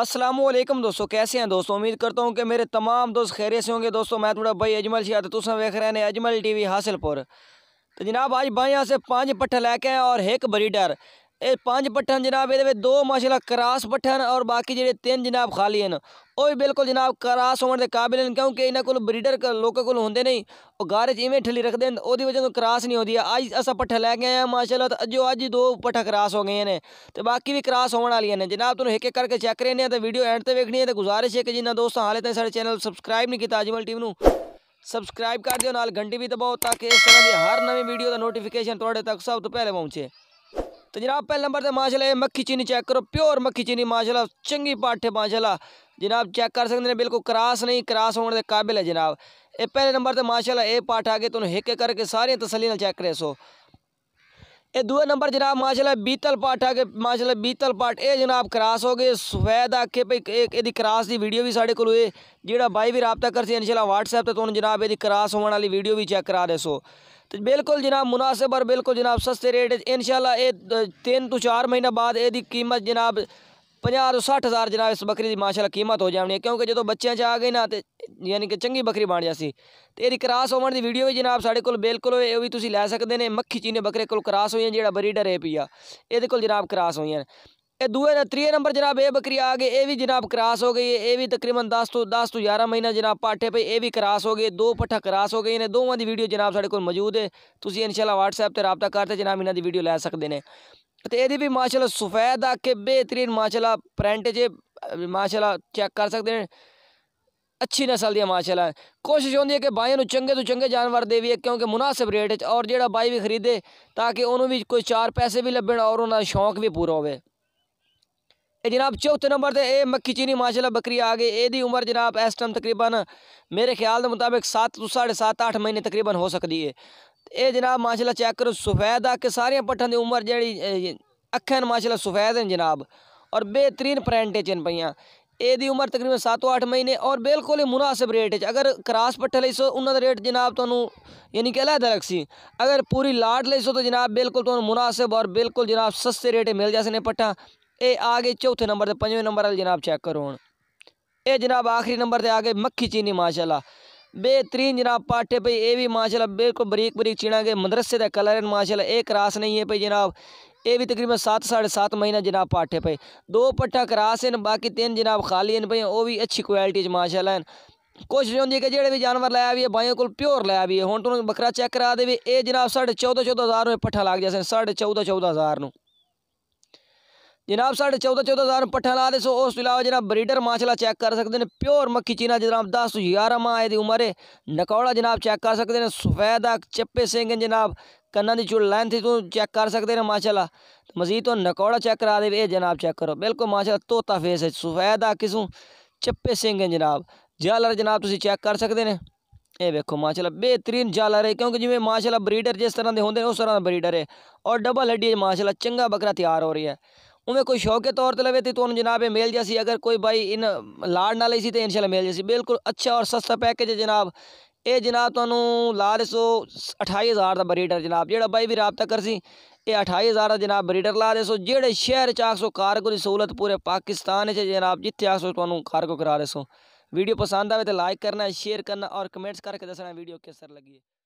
السلام علیکم دوستو کیسے ہیں دوستو امید کرتا ہوں کہ میرے تمام دوست خیرے سے ہوں گے دوستو میں تھوڑا بھائی اجمل تو سن دیکھ رہے ہیں اجمل ٹی وی حاصل پور تو جناب آج بھائی یہاں سے پانچ پٹھے لے کے ہیں اور ایک بریڈر یہ پانچ پٹان جناب یہ دو ماشاء اللہ کراس پٹان اور باقی جڑے تین جناب خالی ہیں وہ بھی بالکل جناب کراس ہونے کے قابل ہیں کیونکہ یہاں کو بریڈر لوکوں کو ہوں گارج اویم ٹلی رکھتے ہیں وہی وجہ کراس نہیں ہوتی ہے آج اب پٹھا لے کے آئے ماشاء اللہ تو اج ہی دو پٹھا کراس ہو گئی ہیں تو باقی بھی کراس ہونے والی نے جناب تمہیں ایک ایک کر کے چیک کریں تو بھی ہے گزارش ہے کہ جنہیں دوستوں ہالے تک سارے چینل سبسکرائب نہیں کیا آج مل ٹی وی سبسکرائب کر دیں گنٹی بھی دباؤ تاکہ اس طرح کی ہر نویں ویڈیو کا نوٹیفکیشن تک سب سے پہلے پہنچے تو جناب پہلے نمبر تے ماشاءاللہ یہ مکھی چینی چیک کرو پیور مکھی چینی ماشاءاللہ چنگی پاٹھے ماشاءاللہ جناب چیک کر سکتے ہیں بالکل کراس نہیں کراس ہونے دے قابل ہے جناب اے پہلے نمبر تے ماشاءاللہ اے پاٹھا پاٹ آ انہوں ہکے ایک کر کے ساری تسلی چیک کرے سو اے دوے نمبر جناب ماشاءاللہ بیتل پاٹ آ کے ماشاءاللہ بیتل پاٹ اے جناب کراس ہو گئے سفید آ کے بھائی کراس کی ویڈیو بھی سارے کو جہاں بائی بھی رابطہ کر سکے ان شاء اللہ وٹسپ پہ تعین جناب یہ کراس ہونے والی ویڈیو بھی چیک کرا دے سو تو بالکل جناب مناسب اور بالکل جناب سستے ریٹ ان شاء اللہ یہ تین ٹو چار مہینہ بعد یہ قیمت جناب پناہ سٹھ ہزار جناب اس بکری کی ماشاء کیمت ہو جانی ہے کیونکہ جب بچیا چی ن ਯਾਨੀ ਕਿ ਚੰਗੀ ਬੱਕਰੀ ਬਣ ਜਾਸੀ ਤੇ ਇਹਦੀ ਕਰਾਸ ਹੋਣ ਦੀ ਵੀਡੀਓ ਵੀ ਜਨਾਬ ਸਾਡੇ ਕੋਲ ਬਿਲਕੁਲ ਇਹ ਵੀ ਤੁਸੀਂ ਲੈ ਸਕਦੇ ਨੇ ਮੱਖੀ ਚੀਨੇ ਬੱਕਰੇ ਕੋਲ ਕਰਾਸ ਹੋਈਆਂ ਜਿਹੜਾ ਬਰੀਡਰ ਹੈ ਪੀਆ ਇਹਦੇ ਕੋਲ ਜਨਾਬ ਕਰਾਸ ਹੋਈਆਂ ਇਹ ਦੂਏ ਤੀਏ ਨੰਬਰ ਜਨਾਬ ਇਹ ਬੱਕਰੀ ਆ ਗਈ ਇਹ ਵੀ ਜਨਾਬ ਕਰਾਸ ਹੋ ਗਈ ਇਹ ਵੀ ਤਕਰੀਬਨ 10 ਤੋਂ 10 ਤੋਂ 11 ਮਹੀਨਾ ਜਨਾਬ ਪਾਠੇ ਪਈ ਇਹ ਵੀ ਕਰਾਸ ਹੋ ਗਈ ਦੋ ਪੱਠਾ ਕਰਾਸ ਹੋ ਗਏ ਨੇ ਦੋਵਾਂ ਦੀ ਵੀਡੀਓ ਜਨਾਬ ਸਾਡੇ ਕੋਲ ਮੌਜੂਦ ਹੈ ਤੁਸੀਂ ਇਨਸ਼ਾਅੱਲਾ WhatsApp ਤੇ رابطہ ਕਰਦੇ ਜਨਾਬ ਇਹਨਾਂ ਦੀ ਵੀਡੀਓ ਲੈ ਸਕਦੇ ਨੇ ਤੇ ਇਹਦੀ ਵੀ ਮਾਸ਼ਾਅੱਲਾ ਸਫੈਦ ਆ ਕੇ ਬਿਹਤਰੀਨ ਮਾਸ਼ਾਅੱਲਾ ਪ੍ਰਿੰਟ ਜੇ ਮਾਸ਼ਾਅੱਲਾ ਚੈੱਕ ਕਰ ਸਕਦੇ ਨੇ اچھی نسل داشا کوشش ہوندی ہے کہ نو چنگے تو چنگے جانور دے کیونکہ مناسب ریٹ اور جیڑا بھائی بھی خریدے تاکہ انہوں بھی کوئی چار پیسے بھی لبن اور انہوں شوق بھی پورا ہوئے یہ جناب چوتھے نمبر تک اے مکھی چینی ماشاءاللہ بکری آ گئی دی عمر جناب اس ٹائم تقریباً میرے خیال دے مطابق سات تو ساڑھے سات آٹھ مہینے تقریباً ہو سکتی ہے اے جناب ماشاءاللہ چیک کرو سفید آ کے سارے پٹھوں دی عمر جڑی اکیل ماشاءاللہ سفید ہیں جناب اور بہترین چن چیاں یہی امر تقریباً سات اٹھ مہینے اور بالکل ہی مناسب ریٹ اگر کراس پٹھا لے سو اندر ریٹ جناب تھی یعنی کہ الگ الگ سر پوری لاٹ لو تو جناب بالکل مناسب اور بالکل جناب سستے ریٹ مل جائے پٹھا یہ آ گئے چوتھے نمبر پجوے نمبر والے جناب چیک کرو ہوں یہ جناب آخری نمبر تے مکھی چینی ماشاء اللہ بہترین جناب پاٹے پی یہ بھی ماشاء اللہ بالکل بریک بریک چیڑا گئے مدرسے کا کلر ہے ماشاء اللہ یہ کراس نہیں ہے جناب یہ بھی تقریباً سات ساڑھے سات مہینہ جناب پاٹھے پے دو پٹھا کراس ہیں باقی تین جناب خالی ہیں وہ بھی اچھی کوالٹی چاشا ہیں کوشش ہوتی ہے کہ جڑے بھی جانور لایا بھی ہے باہیں کو پیور لایا بھی ہے ہوں تمہیں بکرا چیک کرا دے بھی اے جناب ساڑھے چودہ چودہ ہزار میں پٹھا لگ جیسے ساڑھے چودہ چودہ ہزار ن جناب ساڑھے چودہ چودہ ہزار پٹھا لا دے سو اس علاوہ جناب بریڈر ماشاء چیک کر سکتے ہیں پیور مکھی چینا جناب دس گار ماہ آئے عمر ہے نکوڑا جناب چیک کر سکتے ہیں سفید چپے سنگن جناب کنہ کی چ تو چیک کر سکتے ہیں ماشاء مزید تو نکوڑا چیک کرا دے یہ جناب چیک کرو بالکل ماشا توتا فیس ہے سفید آ کسی چپے سنگن جناب جالر جناب تھی چیک کر سکتے ہیں یہ دیکھو ماشاء اللہ بہترین جالر ہے کیونکہ جی ماشاء اللہ بریڈر جس طرح کے ہوں اس طرح کا بریڈر ہے اور ڈبل ہڈی ماشاء چنگا بکرا تیار ہو رہی ہے انہیں کوئی شوق کے طور پر تھی تو ان جناب میل جیسی اگر کوئی بھائی ان لاڑ نہ تو ان شاء اللہ میل جیسی بالکل اچھا اور سستا پیکج ہے جناب یہ جناب تا دے سو اٹھائی ہزار کا بریڈر جناب جا بھائی بھی رابطہ کر سی یہ اٹھائی ہزار کا جناب بریڈر لا رہے سو جے شہر چک سو کارکو کی سہولت پورے پاکستان ہے جناب جتنا آخ سو تو کارکو کرا دے سو ویڈیو پسند آئے تو لائک کرنا شیئر کرنا اور کمنٹس کر کے دسنا ویڈیو کیسر لگی ہے